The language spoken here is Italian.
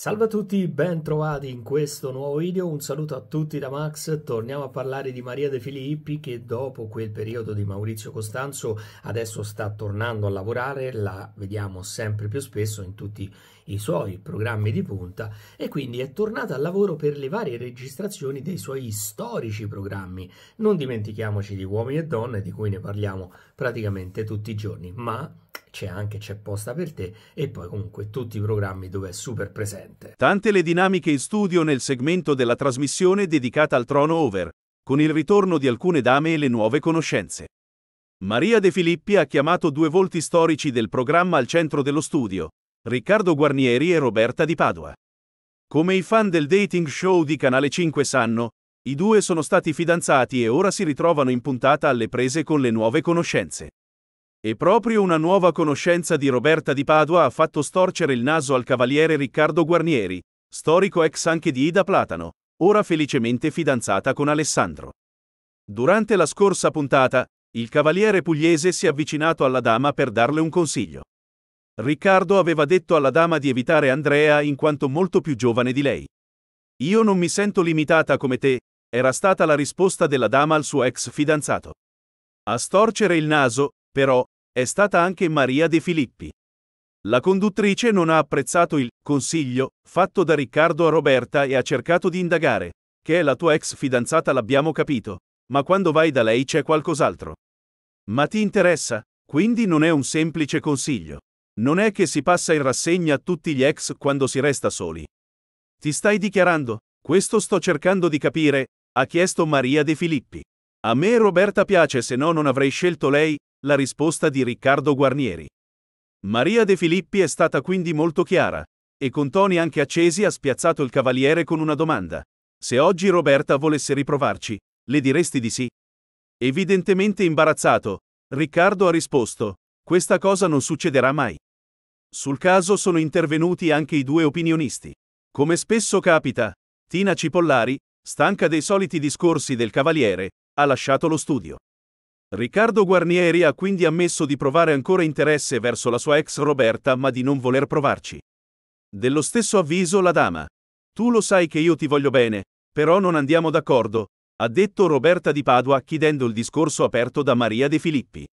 Salve a tutti, ben trovati in questo nuovo video, un saluto a tutti da Max, torniamo a parlare di Maria De Filippi che dopo quel periodo di Maurizio Costanzo adesso sta tornando a lavorare, la vediamo sempre più spesso in tutti i suoi programmi di punta e quindi è tornata al lavoro per le varie registrazioni dei suoi storici programmi, non dimentichiamoci di Uomini e Donne di cui ne parliamo praticamente tutti i giorni, ma c'è anche C'è posta per te e poi comunque tutti i programmi dove è super presente. Tante le dinamiche in studio nel segmento della trasmissione dedicata al trono over, con il ritorno di alcune dame e le nuove conoscenze. Maria De Filippi ha chiamato due volti storici del programma al centro dello studio, Riccardo Guarnieri e Roberta di Padua. Come i fan del dating show di Canale 5 sanno, i due sono stati fidanzati e ora si ritrovano in puntata alle prese con le nuove conoscenze. E proprio una nuova conoscenza di Roberta di Padua ha fatto storcere il naso al cavaliere Riccardo Guarnieri, storico ex anche di Ida Platano, ora felicemente fidanzata con Alessandro. Durante la scorsa puntata, il cavaliere pugliese si è avvicinato alla dama per darle un consiglio. Riccardo aveva detto alla dama di evitare Andrea in quanto molto più giovane di lei. Io non mi sento limitata come te, era stata la risposta della dama al suo ex fidanzato. A storcere il naso, però, è stata anche Maria De Filippi. La conduttrice non ha apprezzato il consiglio fatto da Riccardo a Roberta e ha cercato di indagare. Che è la tua ex fidanzata l'abbiamo capito, ma quando vai da lei c'è qualcos'altro. Ma ti interessa, quindi non è un semplice consiglio. Non è che si passa in rassegna a tutti gli ex quando si resta soli. Ti stai dichiarando, questo sto cercando di capire, ha chiesto Maria De Filippi. A me Roberta piace se no non avrei scelto lei, la risposta di Riccardo Guarnieri. Maria De Filippi è stata quindi molto chiara, e con toni anche accesi ha spiazzato il cavaliere con una domanda. Se oggi Roberta volesse riprovarci, le diresti di sì? Evidentemente imbarazzato, Riccardo ha risposto, questa cosa non succederà mai. Sul caso sono intervenuti anche i due opinionisti. Come spesso capita, Tina Cipollari, stanca dei soliti discorsi del cavaliere, ha lasciato lo studio. Riccardo Guarnieri ha quindi ammesso di provare ancora interesse verso la sua ex Roberta ma di non voler provarci. Dello stesso avviso la dama. Tu lo sai che io ti voglio bene, però non andiamo d'accordo, ha detto Roberta di Padua chiedendo il discorso aperto da Maria De Filippi.